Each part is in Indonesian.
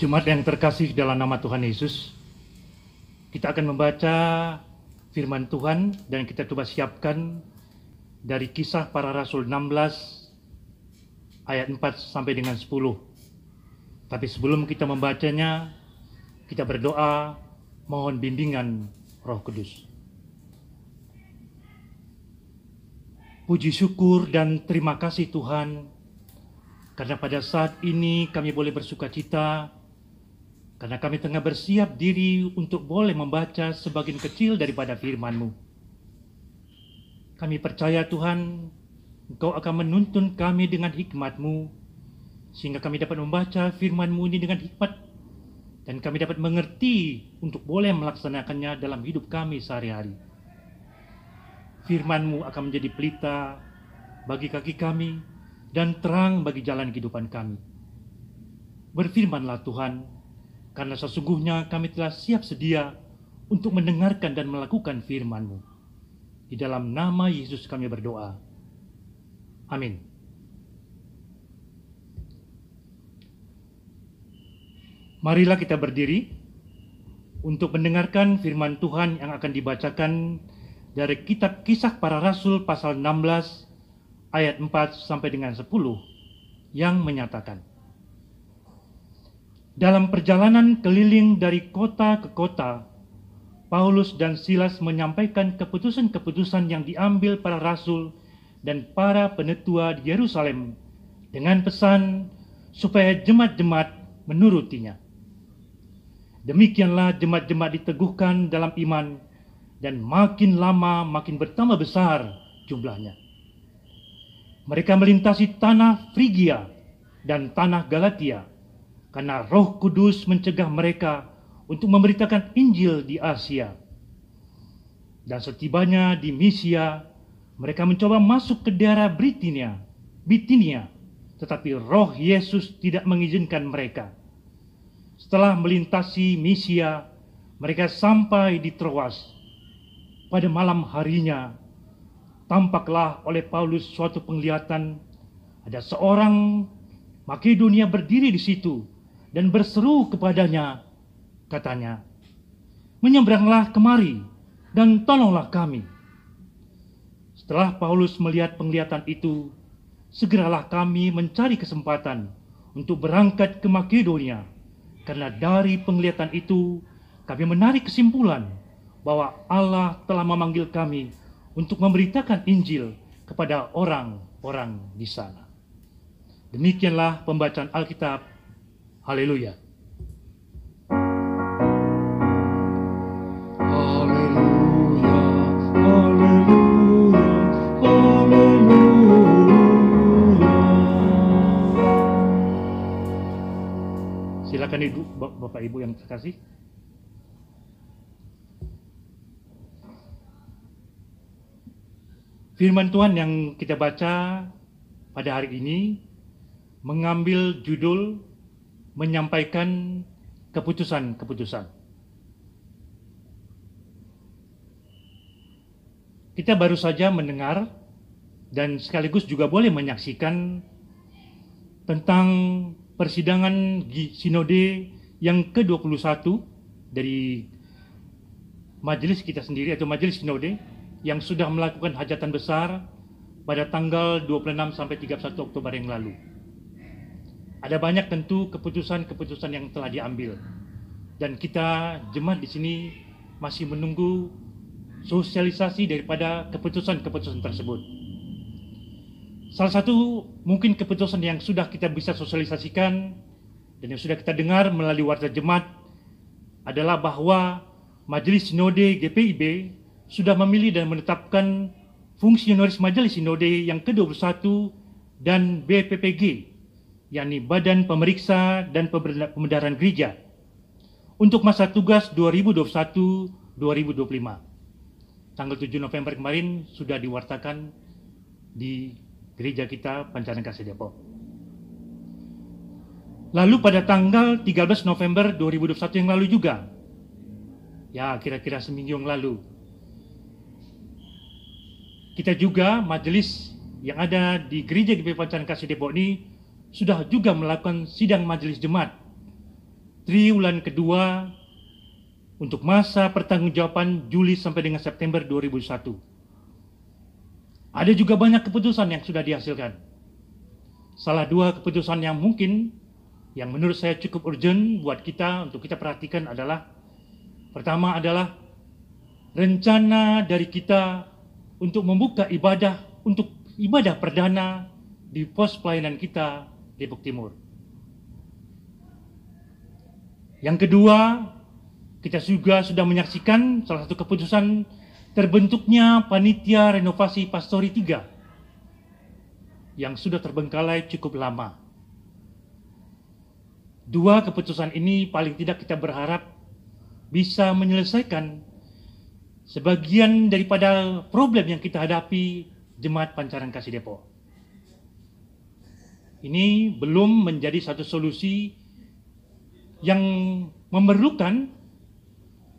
Jemaat yang terkasih dalam nama Tuhan Yesus, kita akan membaca firman Tuhan dan kita coba siapkan dari kisah para rasul 16 ayat 4 sampai dengan 10. Tapi sebelum kita membacanya, kita berdoa mohon bimbingan Roh Kudus. Puji syukur dan terima kasih Tuhan karena pada saat ini kami boleh bersuka cita karena kami tengah bersiap diri untuk boleh membaca sebagian kecil daripada firman-Mu. Kami percaya Tuhan, Engkau akan menuntun kami dengan hikmat-Mu, sehingga kami dapat membaca firman-Mu ini dengan hikmat, dan kami dapat mengerti untuk boleh melaksanakannya dalam hidup kami sehari-hari. Firman-Mu akan menjadi pelita bagi kaki kami dan terang bagi jalan kehidupan kami. Berfirmanlah Tuhan, karena sesungguhnya kami telah siap sedia untuk mendengarkan dan melakukan firman-Mu. Di dalam nama Yesus kami berdoa. Amin. Marilah kita berdiri untuk mendengarkan firman Tuhan yang akan dibacakan dari kitab Kisah Para Rasul pasal 16 ayat 4 sampai dengan 10 yang menyatakan dalam perjalanan keliling dari kota ke kota, Paulus dan Silas menyampaikan keputusan-keputusan yang diambil para rasul dan para penetua di Yerusalem dengan pesan supaya jemaat-jemaat menurutinya. Demikianlah jemaat-jemaat diteguhkan dalam iman dan makin lama makin bertambah besar jumlahnya. Mereka melintasi tanah Frigia dan tanah Galatia karena Roh Kudus mencegah mereka untuk memberitakan Injil di Asia. Dan setibanya di Misia, mereka mencoba masuk ke daerah Britania, Bitinia, tetapi roh Yesus tidak mengizinkan mereka. Setelah melintasi Misia, mereka sampai di Troas. Pada malam harinya, tampaklah oleh Paulus suatu penglihatan ada seorang Makedonia berdiri di situ dan berseru kepadanya, katanya, "Menyeberanglah kemari dan tolonglah kami." Setelah Paulus melihat penglihatan itu, segeralah kami mencari kesempatan untuk berangkat ke Makedonia, karena dari penglihatan itu kami menarik kesimpulan bahwa Allah telah memanggil kami untuk memberitakan Injil kepada orang-orang di sana. Demikianlah pembacaan Alkitab Haleluya. Silakan Ibu, Bapak Ibu yang terkasih. Firman Tuhan yang kita baca pada hari ini mengambil judul menyampaikan keputusan-keputusan. Kita baru saja mendengar dan sekaligus juga boleh menyaksikan tentang persidangan sinode yang ke-21 dari majelis kita sendiri atau majelis sinode yang sudah melakukan hajatan besar pada tanggal 26 sampai 31 Oktober yang lalu. Ada banyak tentu keputusan-keputusan yang telah diambil. Dan kita jemaat di sini masih menunggu sosialisasi daripada keputusan-keputusan tersebut. Salah satu mungkin keputusan yang sudah kita bisa sosialisasikan dan yang sudah kita dengar melalui warta jemaat adalah bahwa Majelis Sinode GPIB sudah memilih dan menetapkan fungsionaris Majelis Sinode yang ke-21 dan BPPG yakni Badan Pemeriksa dan Pembenaran Gereja untuk masa tugas 2021-2025. Tanggal 7 November kemarin sudah diwartakan di gereja kita Pancaran Kasih Depok. Lalu pada tanggal 13 November 2021 yang lalu juga, ya kira-kira seminggu yang lalu, kita juga majelis yang ada di gereja GP Pancaran Kasih Depok ini sudah juga melakukan sidang majelis jemaat triwulan kedua untuk masa pertanggungjawaban Juli sampai dengan September 2001. Ada juga banyak keputusan yang sudah dihasilkan. Salah dua keputusan yang mungkin yang menurut saya cukup urgent buat kita untuk kita perhatikan adalah pertama adalah rencana dari kita untuk membuka ibadah untuk ibadah perdana di pos pelayanan kita Depok Timur. Yang kedua, kita juga sudah menyaksikan salah satu keputusan terbentuknya panitia renovasi Pastori 3 yang sudah terbengkalai cukup lama. Dua keputusan ini paling tidak kita berharap bisa menyelesaikan sebagian daripada problem yang kita hadapi jemaat Pancaran Kasih Depok ini belum menjadi satu solusi yang memerlukan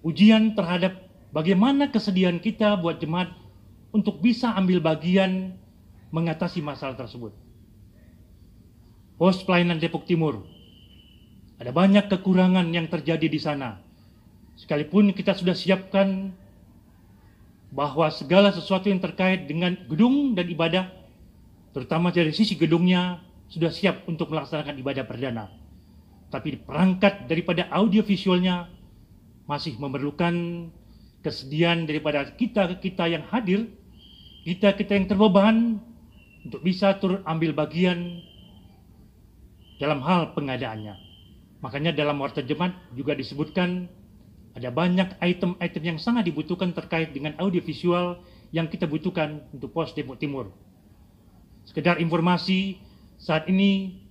ujian terhadap bagaimana kesediaan kita buat jemaat untuk bisa ambil bagian mengatasi masalah tersebut. Pos pelayanan Depok Timur, ada banyak kekurangan yang terjadi di sana. Sekalipun kita sudah siapkan bahwa segala sesuatu yang terkait dengan gedung dan ibadah, terutama dari sisi gedungnya, sudah siap untuk melaksanakan ibadah perdana. Tapi perangkat daripada audiovisualnya masih memerlukan kesediaan daripada kita-kita yang hadir, kita-kita yang terbeban untuk bisa turut ambil bagian dalam hal pengadaannya. Makanya dalam warta jemaat juga disebutkan ada banyak item-item yang sangat dibutuhkan terkait dengan audiovisual yang kita butuhkan untuk pos demo Timur. Sekedar informasi, saat ini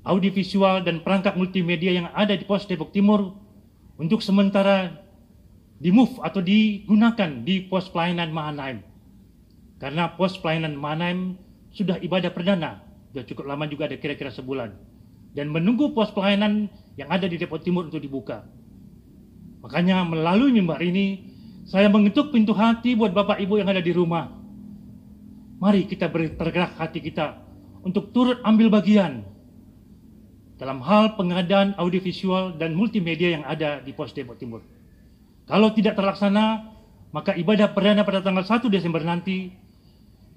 audiovisual dan perangkat multimedia yang ada di pos Depok Timur untuk sementara di move atau digunakan di pos pelayanan Mahanaim. Karena pos pelayanan Mahanaim sudah ibadah perdana, sudah cukup lama juga ada kira-kira sebulan. Dan menunggu pos pelayanan yang ada di Depok Timur untuk dibuka. Makanya melalui mimbar ini, saya mengetuk pintu hati buat Bapak Ibu yang ada di rumah. Mari kita bergerak hati kita untuk turut ambil bagian dalam hal pengadaan audiovisual dan multimedia yang ada di Pos Depok Timur. Kalau tidak terlaksana, maka ibadah perdana pada tanggal 1 Desember nanti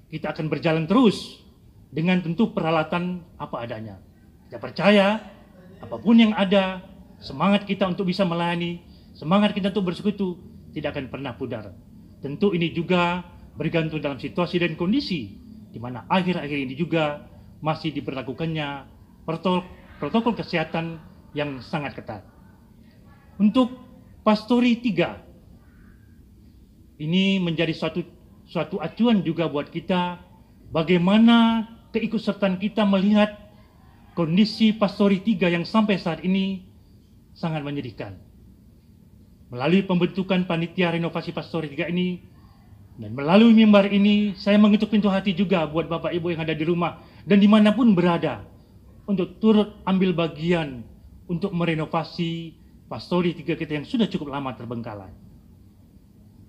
kita akan berjalan terus dengan tentu peralatan apa adanya. Kita percaya apapun yang ada, semangat kita untuk bisa melayani, semangat kita untuk bersekutu tidak akan pernah pudar. Tentu ini juga bergantung dalam situasi dan kondisi di mana akhir-akhir ini juga masih diberlakukannya protokol, protokol kesehatan yang sangat ketat. Untuk Pastori tiga ini menjadi suatu suatu acuan juga buat kita bagaimana keikutsertaan kita melihat kondisi Pastori tiga yang sampai saat ini sangat menyedihkan. Melalui pembentukan panitia renovasi Pastori tiga ini dan melalui mimbar ini saya mengetuk pintu hati juga buat Bapak Ibu yang ada di rumah dan dimanapun berada untuk turut ambil bagian untuk merenovasi pastori tiga kita yang sudah cukup lama terbengkalai.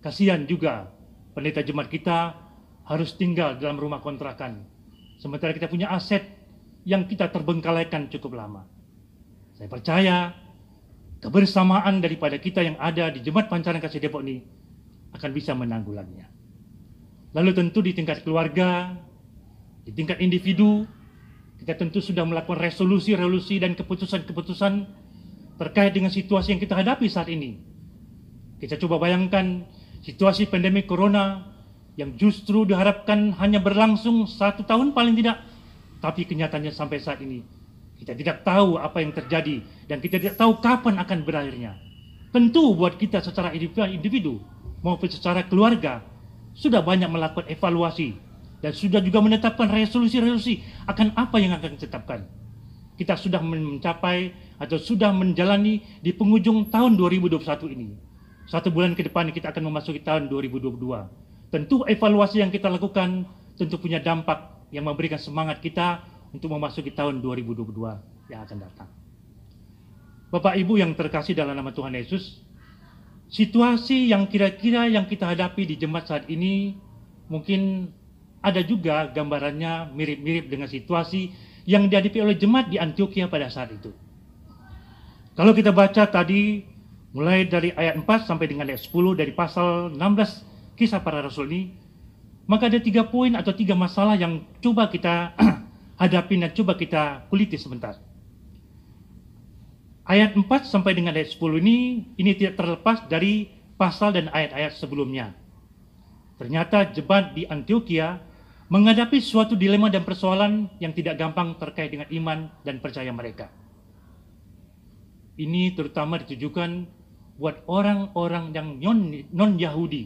Kasihan juga pendeta jemaat kita harus tinggal dalam rumah kontrakan. Sementara kita punya aset yang kita terbengkalaikan cukup lama. Saya percaya kebersamaan daripada kita yang ada di Jemaat Pancaran Kasih Depok ini akan bisa menanggulannya. Lalu tentu di tingkat keluarga, di tingkat individu, kita tentu sudah melakukan resolusi-resolusi dan keputusan-keputusan terkait dengan situasi yang kita hadapi saat ini. Kita coba bayangkan situasi pandemi corona yang justru diharapkan hanya berlangsung satu tahun paling tidak, tapi kenyataannya sampai saat ini kita tidak tahu apa yang terjadi dan kita tidak tahu kapan akan berakhirnya. Tentu buat kita secara individu maupun secara keluarga sudah banyak melakukan evaluasi dan sudah juga menetapkan resolusi-resolusi akan apa yang akan ditetapkan. Kita sudah mencapai atau sudah menjalani di penghujung tahun 2021 ini. Satu bulan ke depan kita akan memasuki tahun 2022. Tentu evaluasi yang kita lakukan tentu punya dampak yang memberikan semangat kita untuk memasuki tahun 2022 yang akan datang. Bapak Ibu yang terkasih dalam nama Tuhan Yesus, situasi yang kira-kira yang kita hadapi di jemaat saat ini mungkin ada juga gambarannya mirip-mirip dengan situasi yang dihadapi oleh jemaat di Antioquia pada saat itu. Kalau kita baca tadi mulai dari ayat 4 sampai dengan ayat 10 dari pasal 16 kisah para rasul ini, maka ada tiga poin atau tiga masalah yang coba kita hadapi dan coba kita kuliti sebentar. Ayat 4 sampai dengan ayat 10 ini, ini tidak terlepas dari pasal dan ayat-ayat sebelumnya. Ternyata jebat di Antioquia menghadapi suatu dilema dan persoalan yang tidak gampang terkait dengan iman dan percaya mereka. Ini terutama ditujukan buat orang-orang yang non-Yahudi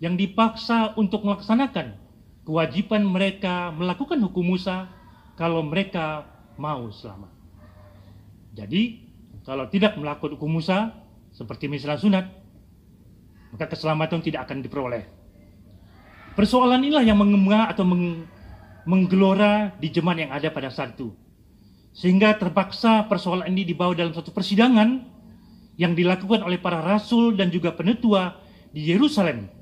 yang dipaksa untuk melaksanakan kewajiban mereka melakukan hukum Musa kalau mereka mau selamat. Jadi, kalau tidak melakukan hukum Musa, seperti misalnya sunat, maka keselamatan tidak akan diperoleh. Persoalan inilah yang mengemuka atau meng, menggelora di jemaat yang ada pada saat itu. Sehingga terpaksa persoalan ini dibawa dalam satu persidangan yang dilakukan oleh para rasul dan juga penetua di Yerusalem.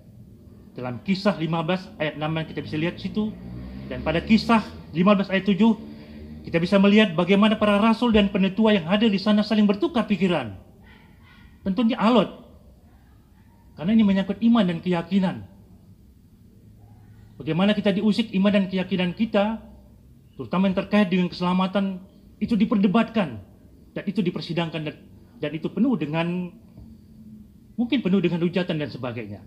Dalam kisah 15 ayat 6 kita bisa lihat situ. Dan pada kisah 15 ayat 7 kita bisa melihat bagaimana para rasul dan penetua yang hadir di sana saling bertukar pikiran. Tentunya alot. Karena ini menyangkut iman dan keyakinan. Bagaimana kita diusik iman dan keyakinan kita, terutama yang terkait dengan keselamatan, itu diperdebatkan dan itu dipersidangkan dan, itu penuh dengan mungkin penuh dengan hujatan dan sebagainya.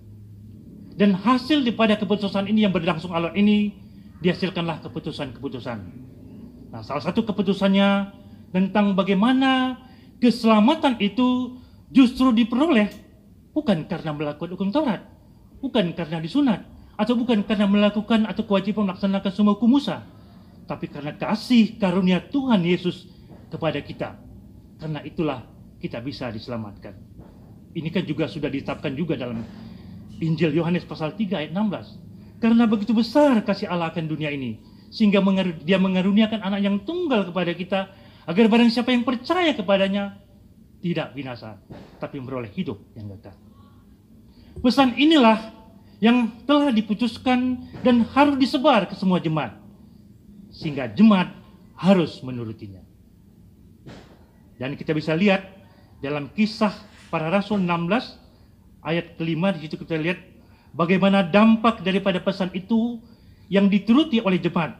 Dan hasil daripada keputusan ini yang berlangsung alot ini dihasilkanlah keputusan-keputusan. Nah, salah satu keputusannya tentang bagaimana keselamatan itu justru diperoleh bukan karena melakukan hukum Taurat, bukan karena disunat, atau bukan karena melakukan atau kewajiban melaksanakan semua hukum Musa, tapi karena kasih karunia Tuhan Yesus kepada kita. Karena itulah kita bisa diselamatkan. Ini kan juga sudah ditetapkan juga dalam Injil Yohanes pasal 3 ayat 16. Karena begitu besar kasih Allah akan dunia ini, sehingga dia mengaruniakan anak yang tunggal kepada kita, agar barang siapa yang percaya kepadanya, tidak binasa, tapi memperoleh hidup yang kekal. Pesan inilah yang telah diputuskan dan harus disebar ke semua jemaat sehingga jemaat harus menurutinya. Dan kita bisa lihat dalam kisah para rasul 16 ayat kelima di situ kita lihat bagaimana dampak daripada pesan itu yang dituruti oleh jemaat.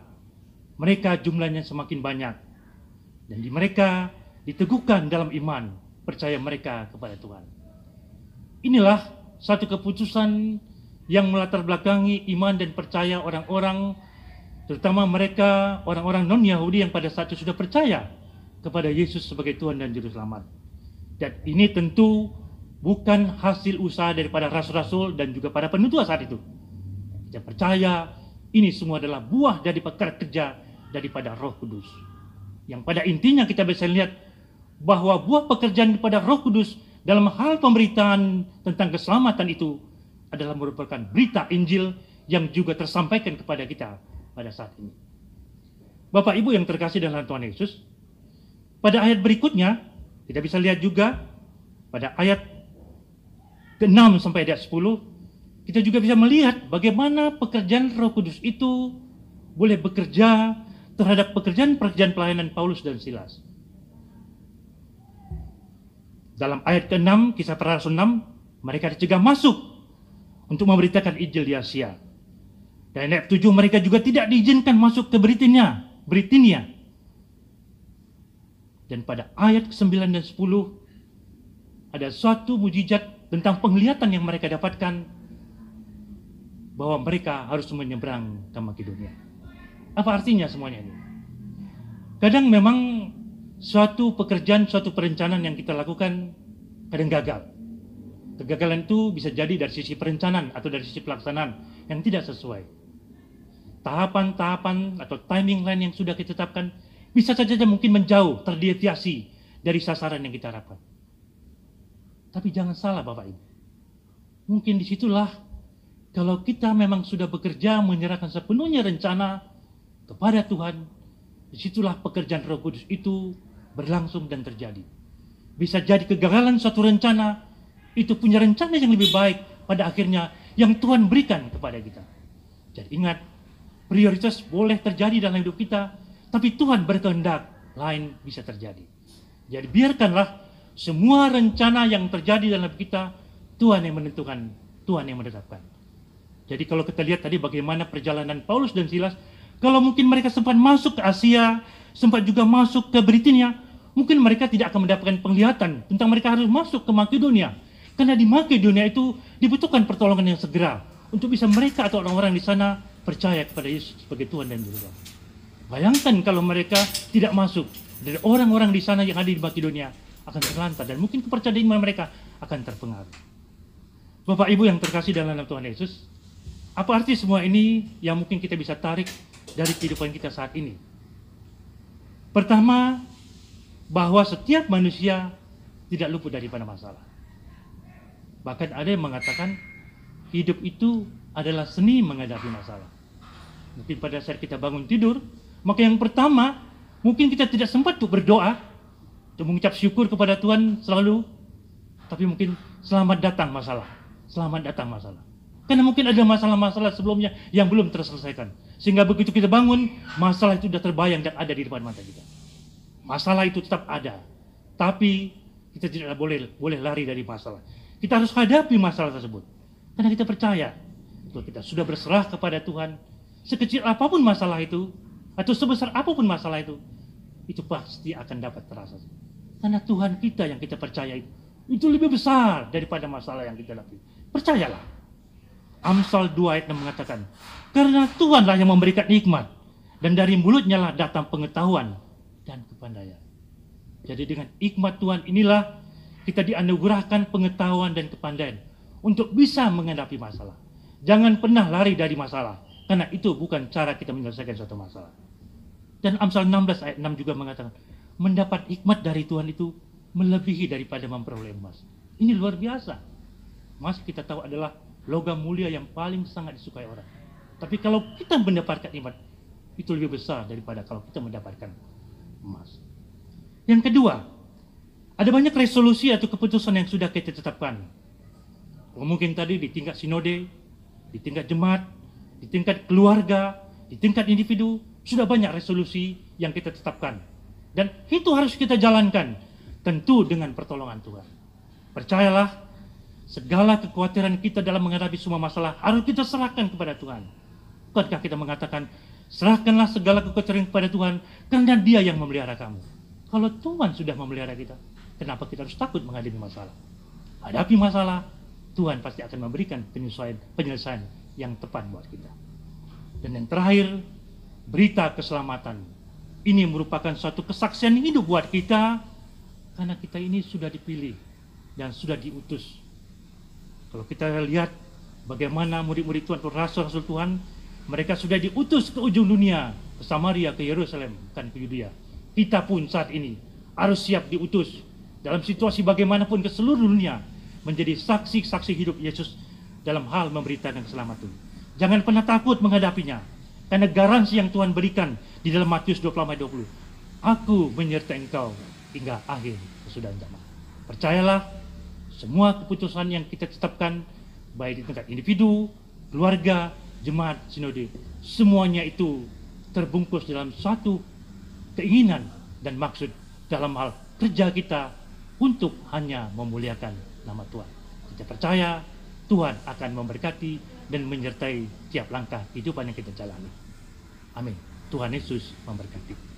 Mereka jumlahnya semakin banyak dan di mereka diteguhkan dalam iman percaya mereka kepada Tuhan. Inilah satu keputusan yang melatar belakangi iman dan percaya orang-orang terutama mereka orang-orang non-Yahudi yang pada saat itu sudah percaya kepada Yesus sebagai Tuhan dan Juru Selamat. Dan ini tentu bukan hasil usaha daripada rasul-rasul dan juga para penutua saat itu. Kita percaya ini semua adalah buah dari pekerja kerja daripada Roh Kudus. Yang pada intinya kita bisa lihat bahwa buah pekerjaan daripada Roh Kudus dalam hal pemberitaan tentang keselamatan itu adalah merupakan berita Injil yang juga tersampaikan kepada kita pada saat ini. Bapak Ibu yang terkasih dalam Tuhan Yesus, pada ayat berikutnya, kita bisa lihat juga pada ayat ke-6 sampai ayat 10, kita juga bisa melihat bagaimana pekerjaan Roh Kudus itu boleh bekerja terhadap pekerjaan-pekerjaan pelayanan Paulus dan Silas. Dalam ayat ke-6, kisah para rasul 6, mereka dicegah masuk untuk memberitakan Injil di Asia. Dan ayat 7 mereka juga tidak diizinkan masuk ke Britania, Britania. Dan pada ayat 9 dan 10 ada suatu mujizat tentang penglihatan yang mereka dapatkan bahwa mereka harus menyeberang ke Makedonia. Apa artinya semuanya ini? Kadang memang suatu pekerjaan, suatu perencanaan yang kita lakukan kadang gagal. Kegagalan itu bisa jadi dari sisi perencanaan atau dari sisi pelaksanaan yang tidak sesuai. Tahapan-tahapan atau timing line yang sudah kita tetapkan bisa saja mungkin menjauh, terdeviasi dari sasaran yang kita harapkan. Tapi jangan salah Bapak Ibu. Mungkin disitulah kalau kita memang sudah bekerja menyerahkan sepenuhnya rencana kepada Tuhan, disitulah pekerjaan roh kudus itu berlangsung dan terjadi. Bisa jadi kegagalan suatu rencana itu punya rencana yang lebih baik pada akhirnya yang Tuhan berikan kepada kita. Jadi ingat, prioritas boleh terjadi dalam hidup kita, tapi Tuhan berkehendak lain bisa terjadi. Jadi biarkanlah semua rencana yang terjadi dalam hidup kita, Tuhan yang menentukan, Tuhan yang menetapkan. Jadi kalau kita lihat tadi bagaimana perjalanan Paulus dan Silas, kalau mungkin mereka sempat masuk ke Asia, sempat juga masuk ke Britania, mungkin mereka tidak akan mendapatkan penglihatan tentang mereka harus masuk ke Makedonia karena di maki dunia itu dibutuhkan pertolongan yang segera untuk bisa mereka atau orang-orang di sana percaya kepada Yesus sebagai Tuhan dan Juru Bayangkan kalau mereka tidak masuk dari orang-orang di sana yang ada di dunia akan terlantar dan mungkin kepercayaan mereka akan terpengaruh. Bapak Ibu yang terkasih dalam nama Tuhan Yesus, apa arti semua ini yang mungkin kita bisa tarik dari kehidupan kita saat ini? Pertama, bahwa setiap manusia tidak luput daripada masalah. Bahkan ada yang mengatakan hidup itu adalah seni menghadapi masalah. Mungkin pada saat kita bangun tidur, maka yang pertama mungkin kita tidak sempat untuk berdoa untuk mengucap syukur kepada Tuhan selalu, tapi mungkin selamat datang masalah, selamat datang masalah. Karena mungkin ada masalah-masalah sebelumnya yang belum terselesaikan. Sehingga begitu kita bangun, masalah itu sudah terbayang dan ada di depan mata kita. Masalah itu tetap ada. Tapi kita tidak boleh boleh lari dari masalah. Kita harus hadapi masalah tersebut. Karena kita percaya, bahwa kita sudah berserah kepada Tuhan, sekecil apapun masalah itu, atau sebesar apapun masalah itu, itu pasti akan dapat terasa. Karena Tuhan kita yang kita percaya itu, itu lebih besar daripada masalah yang kita hadapi. Percayalah. Amsal 2 ayat 6 mengatakan, karena Tuhanlah yang memberikan nikmat, dan dari mulutnya lah datang pengetahuan dan kepandaian. Jadi dengan hikmat Tuhan inilah kita dianugerahkan pengetahuan dan kepandaian untuk bisa menghadapi masalah. Jangan pernah lari dari masalah, karena itu bukan cara kita menyelesaikan suatu masalah. Dan Amsal 16 ayat 6 juga mengatakan, mendapat hikmat dari Tuhan itu melebihi daripada memperoleh emas. Ini luar biasa. Emas kita tahu adalah logam mulia yang paling sangat disukai orang. Tapi kalau kita mendapatkan hikmat, itu lebih besar daripada kalau kita mendapatkan emas. Yang kedua, ada banyak resolusi atau keputusan yang sudah kita tetapkan. Mungkin tadi di tingkat sinode, di tingkat jemaat, di tingkat keluarga, di tingkat individu, sudah banyak resolusi yang kita tetapkan. Dan itu harus kita jalankan, tentu dengan pertolongan Tuhan. Percayalah, segala kekhawatiran kita dalam menghadapi semua masalah harus kita serahkan kepada Tuhan. Bukankah kita mengatakan, serahkanlah segala kekhawatiran kepada Tuhan, karena dia yang memelihara kamu. Kalau Tuhan sudah memelihara kita, Kenapa kita harus takut menghadapi masalah? Hadapi masalah, Tuhan pasti akan memberikan penyelesaian, penyelesaian yang tepat buat kita. Dan yang terakhir, berita keselamatan. Ini merupakan suatu kesaksian hidup buat kita karena kita ini sudah dipilih dan sudah diutus. Kalau kita lihat bagaimana murid-murid Tuhan, rasul-rasul Tuhan, mereka sudah diutus ke ujung dunia, ke Samaria, ke Yerusalem, bukan ke Yudea. Kita pun saat ini harus siap diutus dalam situasi bagaimanapun ke seluruh dunia menjadi saksi-saksi hidup Yesus dalam hal memberitakan keselamatan. Jangan pernah takut menghadapinya karena garansi yang Tuhan berikan di dalam Matius 25:20, Aku menyertai engkau hingga akhir kesudahan zaman. Percayalah semua keputusan yang kita tetapkan baik di tingkat individu, keluarga, jemaat, sinode, semuanya itu terbungkus dalam satu keinginan dan maksud dalam hal kerja kita untuk hanya memuliakan nama Tuhan. Kita percaya Tuhan akan memberkati dan menyertai tiap langkah kehidupan yang kita jalani. Amin. Tuhan Yesus memberkati.